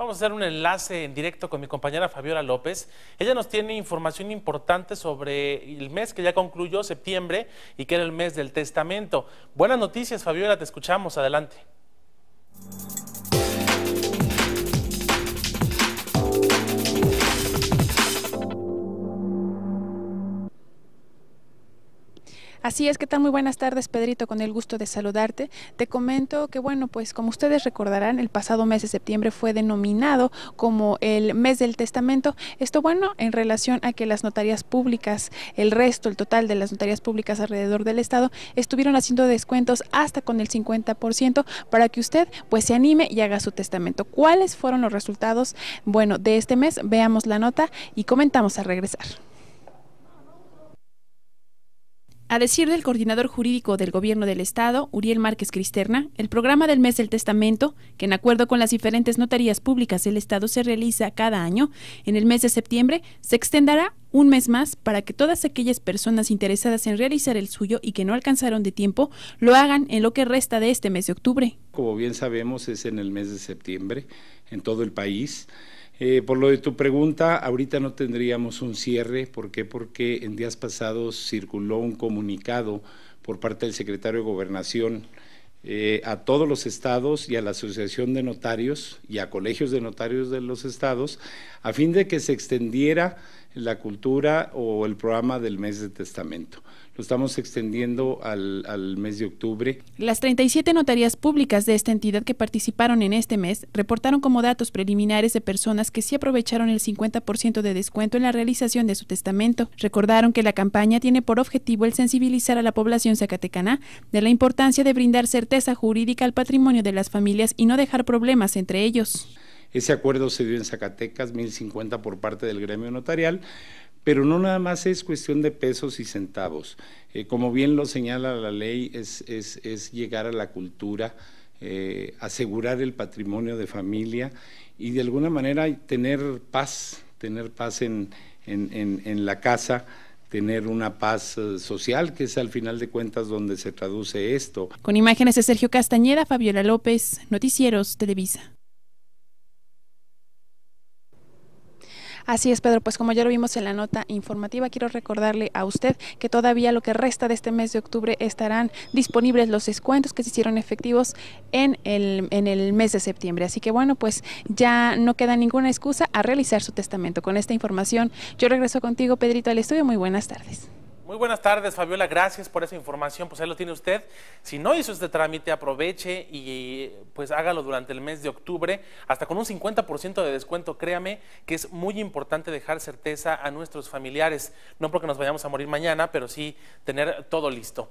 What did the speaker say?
Vamos a hacer un enlace en directo con mi compañera Fabiola López. Ella nos tiene información importante sobre el mes que ya concluyó, septiembre, y que era el mes del testamento. Buenas noticias, Fabiola, te escuchamos. Adelante. Así es, que tal? Muy buenas tardes, Pedrito, con el gusto de saludarte. Te comento que, bueno, pues como ustedes recordarán, el pasado mes de septiembre fue denominado como el mes del testamento. Esto, bueno, en relación a que las notarías públicas, el resto, el total de las notarías públicas alrededor del Estado, estuvieron haciendo descuentos hasta con el 50% para que usted, pues, se anime y haga su testamento. ¿Cuáles fueron los resultados, bueno, de este mes? Veamos la nota y comentamos al regresar. A decir del coordinador jurídico del Gobierno del Estado, Uriel Márquez Cristerna, el programa del Mes del Testamento, que en acuerdo con las diferentes notarías públicas del Estado se realiza cada año, en el mes de septiembre se extenderá un mes más para que todas aquellas personas interesadas en realizar el suyo y que no alcanzaron de tiempo lo hagan en lo que resta de este mes de octubre. Como bien sabemos, es en el mes de septiembre en todo el país. Eh, por lo de tu pregunta, ahorita no tendríamos un cierre. ¿Por qué? Porque en días pasados circuló un comunicado por parte del secretario de Gobernación eh, a todos los estados y a la Asociación de Notarios y a colegios de notarios de los estados a fin de que se extendiera la cultura o el programa del mes de testamento. Lo estamos extendiendo al, al, mes de octubre. Las 37 notarías públicas de esta entidad que participaron en este mes reportaron como datos preliminares de personas que sí aprovecharon el 50% de descuento en la realización de su testamento. Recordaron que la campaña tiene por objetivo el sensibilizar a la población zacatecaná de la importancia de brindar certeza jurídica al patrimonio de las familias y no dejar problemas entre ellos. Ese acuerdo se dio en Zacatecas, 1050 por parte del gremio notarial, pero no nada más es cuestión de pesos y centavos. Eh, como bien lo señala la ley, es, llegar a la cultura, eh, asegurar el patrimonio de familia y de alguna manera tener paz, tener paz en, en la casa tener una paz eh, social, que es al final de cuentas donde se traduce esto. Con imágenes de Sergio Castañeda, Fabiola López, Noticieros, Televisa. Así es, Pedro, pues como ya lo vimos en la nota informativa, quiero recordarle a usted que todavía lo que resta de este mes de octubre estarán disponibles los descuentos que se hicieron efectivos en el, en el mes de septiembre. Así que bueno, pues ya no queda ninguna excusa a realizar su testamento. Con esta información, yo regreso contigo, Pedrito, al estudio. Muy buenas tardes. Muy buenas tardes, Fabiola. Gracias por esa información. Pues ahí lo tiene usted. Si no hizo este trámite, aproveche y pues hágalo durante el mes de octubre, hasta con un 50% de descuento. Créame que es muy importante dejar certeza a nuestros familiares, no porque nos vayamos a morir mañana, pero sí tener todo listo.